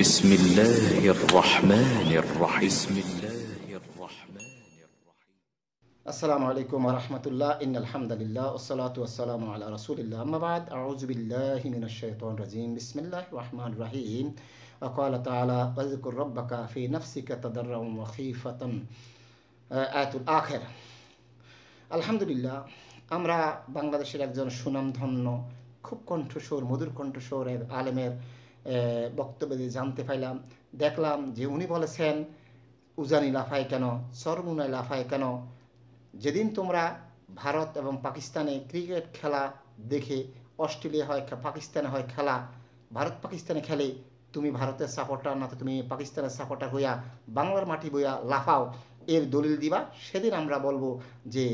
بسم الله الرحمن الرحيم بسم الله الرحمن السلام عليكم ورحمة الله إن الحمد لله والصلاة والسلام على رسول الله أما بعد أعوذ بالله من الشيطان الرجيم بسم الله الرحمن الرحيم وقال تعالى واذكر ربك في نفسك تضرعا وخيفة آية الآخر الحمد لله আমরা বাংলাদেশের একজন সুনামধন্য খুব কণ্ঠস্বর মধুর কণ্ঠস্বর আলেমের বক্তব্যে জানতে পাইলাম দেখলাম যে উনি বলেছেন উজানি লাফায় কেন সরমুনায় লাফায় কেন যেদিন তোমরা ভারত এবং পাকিস্তানে ক্রিকেট খেলা দেখে অস্ট্রেলিয়া হয় পাকিস্তানে হয় খেলা ভারত পাকিস্তানে খেলে তুমি ভারতের সাপোর্টার না তো তুমি পাকিস্তানের সাপোর্টার হইয়া বাংলার মাটি বইয়া লাফাও এর দলিল দিবা সেদিন আমরা বলবো যে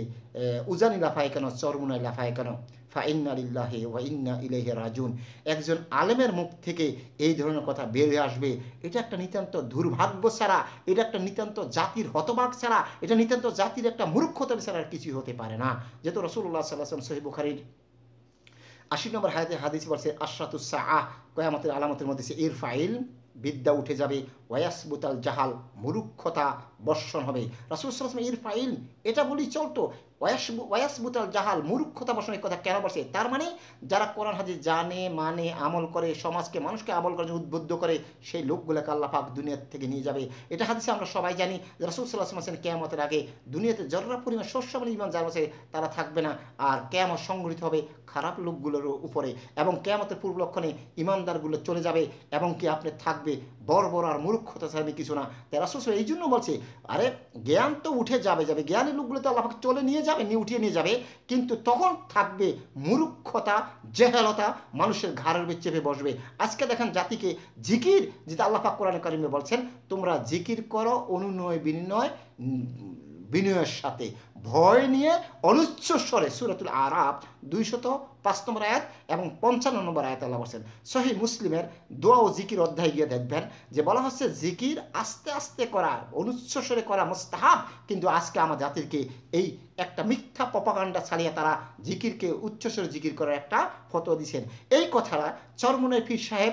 উজানি লাফায় কেন চরমুনাই লাফায় কেন ফাইন্না লিল্লাহে ওয়াইন্না ইলেহে রাজুন একজন আলেমের মুখ থেকে এই ধরনের কথা বেরিয়ে আসবে এটা একটা নিতান্ত দুর্ভাগ্য ছাড়া এটা একটা নিতান্ত জাতির হতবাক ছাড়া এটা নিতান্ত জাতির একটা মূর্খতা ছাড়া আর কিছুই হতে পারে না যেহেতু রসুল্লাহ সাল্লাম সহি বুখারির আশি নম্বর হাদিস বলছে আশরাতুসা আহ কয়ামতের আলামতের মধ্যে সে ইল বিদ্যা উঠে যাবে ওয়াসবুতাল জাহাল মুরুক্ষতা বর্ষণ হবে রাসুলসাল্লাম ইরফা ইলম এটা বলি চলতো ওয়াস ওয়াসবুতাল জাহাল মুরুক্ষতা বর্ষণ এই কথা কেন বসে তার মানে যারা কোরআন হাজি জানে মানে আমল করে সমাজকে মানুষকে আমল করে উদ্বুদ্ধ করে সেই লোকগুলোকে আল্লাহ পাক দুনিয়ার থেকে নিয়ে যাবে এটা হাদিসে আমরা সবাই জানি রাসুলসাল্লাহ হোসেন কেয়ামতের আগে দুনিয়াতে জররা পরিমাণ শস্য মানে ইমান যার আছে তারা থাকবে না আর কেয়ামত সংগঠিত হবে খারাপ লোকগুলোর উপরে এবং কেয়ামতের পূর্ব লক্ষণে ইমানদারগুলো চলে যাবে এবং কি আপনি থাকবে বর বড় আর মূর্খ মুখ্যতা ছাড়বে কিছু না তারা রাসুল এই জন্য বলছে আরে জ্ঞান তো উঠে যাবে যাবে জ্ঞানের লোকগুলো তো আল্লাহ চলে নিয়ে যাবে নিয়ে উঠিয়ে নিয়ে যাবে কিন্তু তখন থাকবে মূর্খতা জেহালতা মানুষের ঘাড়ের চেপে বসবে আজকে দেখেন জাতিকে জিকির যেটা আল্লাহ পাক কোরআন করিমে বলছেন তোমরা জিকির করো অনুনয় বিনিময় বিনয়ের সাথে ভয় নিয়ে অনুচ্ছ স্বরে সুরাতুল আরাব দুইশত পাঁচ নম্বর আয়াত এবং পঞ্চান্ন নম্বর আয়াত আল্লাহ বলছেন সহি মুসলিমের দোয়া ও জিকির অধ্যায় গিয়ে দেখবেন যে বলা হচ্ছে জিকির আস্তে আস্তে করা অনুচ্ছ স্বরে করা মোস্তাহাব কিন্তু আজকে আমার জাতিরকে এই একটা মিথ্যা পপাকাণ্ডা ছাড়িয়ে তারা জিকিরকে উচ্চস্বরে জিকির করার একটা ফটো দিয়েছেন এই কথাটা চরমনের ফির সাহেব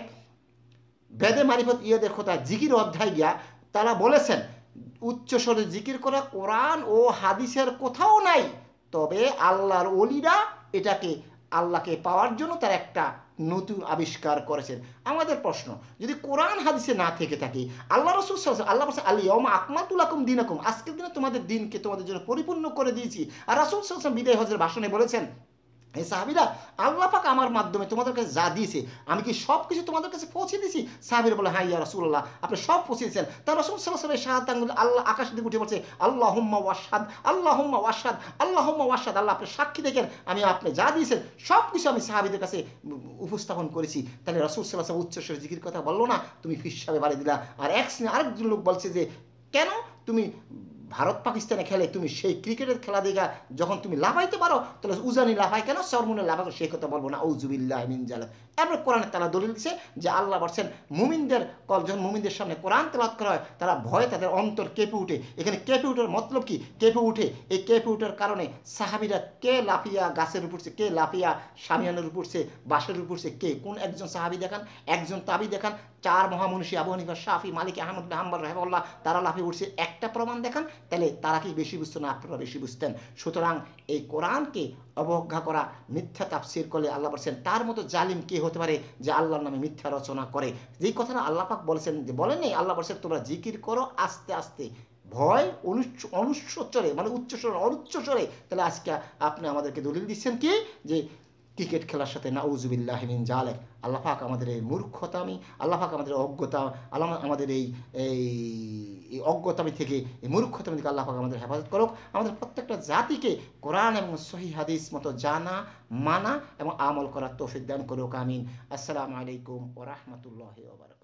বেদে মারিফত ইয়েদের কথা জিকির অধ্যায় গিয়া তারা বলেছেন উচ্চস্বরে জিকির করা কোরআন ও হাদিসের কোথাও নাই তবে আল্লাহর অলিরা এটাকে আল্লাহকে পাওয়ার জন্য তার একটা নতুন আবিষ্কার করেছেন আমাদের প্রশ্ন যদি কোরআন হাদিসে না থেকে থাকে আল্লাহ রসুল আল্লাহ রসুল আলী ওমা দিন দিনাকুম আজকের দিনে তোমাদের দিনকে তোমাদের জন্য পরিপূর্ণ করে দিয়েছি আর রাসুল সাল্লাম বিদায় হজের ভাষণে বলেছেন এই সাহাবিরা আল্লাহ পাক আমার মাধ্যমে তোমাদের কাছে যা দিয়েছে আমি কি সব কিছু তোমাদের কাছে পৌঁছে দিয়েছি সাহাবির বলে হাই হ্যাঁ ইয়া রসুল্লাহ আপনি সব পৌঁছে দিয়েছেন তার রসুল সাল্লাহ শাহাদাঙ্গুল আল্লাহ আকাশ দিকে উঠে বলছে আল্লাহ হুম্মা ওয়াসাদ আল্লাহ হুম্মা ওয়াসাদ আল্লাহ হুম্মা ওয়াসাদ আল্লাহ আপনি সাক্ষী দেখেন আমি আপনি যা দিয়েছেন সব কিছু আমি সাহাবিদের কাছে উপস্থাপন করেছি তাহলে রসুল সাল্লাহ উচ্চস্বরে জিকির কথা বললো না তুমি ফিস সাহেবে বাড়ি দিলা আর এক আরেকজন লোক বলছে যে কেন তুমি ভারত পাকিস্তানে খেলে তুমি সেই ক্রিকেটের খেলা দেখা যখন তুমি লাভাইতে পারো তাহলে উজানি লাভাই কেন সরমুনে লাফাই সেই কথা বলবো না ঔজুবিল্লাহ মিন জাল এরপর কোরআনে তারা দলিল দিচ্ছে যে আল্লাহ বলছেন মুমিনদের যখন মুমিনদের সামনে কোরআন তেলাত করা হয় তারা ভয় তাদের অন্তর কেঁপে উঠে এখানে কেঁপে উঠার মতলব কি কেঁপে উঠে এই কেঁপে উঠার কারণে সাহাবিরা কে লাফিয়া গাছের উপরছে কে লাফিয়া সামিয়ানের উপরছে বাসের উপরছে কে কোন একজন সাহাবি দেখান একজন তাবি দেখান চার মহামনুষী আবু হানিফা শাফি মালিক আহমদ মেহাম্মদ রহেবল্লাহ তারা লাফে উঠছে একটা প্রমাণ দেখান তাহলে তারা কি বেশি বুঝতেন না আপনারা বেশি বুঝতেন সুতরাং এই কোরআনকে অবজ্ঞা করা মিথ্যা তাফসির করলে আল্লাহ বলছেন তার মতো জালিম কে হতে পারে যে আল্লাহর নামে মিথ্যা রচনা করে যেই কথাটা আল্লাপাক বলেছেন যে বলেনি আল্লাহ বলছেন তোমরা জিকির করো আস্তে আস্তে ভয় অনুচ্চ অনুচ্চরে মানে উচ্চস্বরে অনুচ্চস্বরে তাহলে আজকে আপনি আমাদেরকে দলিল দিচ্ছেন কি যে ক্রিকেট খেলার সাথে নাউজুবিল্লাহমিন জালেক আল্লাহাক আমাদের এই মূর্খতামি আল্লাহাক আমাদের অজ্ঞতা আল্লাহ আমাদের এই এই অজ্ঞতামি থেকে এই মূর্খতামি থেকে আল্লাহাক আমাদের হেফাজত করুক আমাদের প্রত্যেকটা জাতিকে কোরআন এবং সহি হাদিস মতো জানা মানা এবং আমল করার তৌফিক দান করুক আমিন আসসালামু আলাইকুম ও রহমতুল্লাহ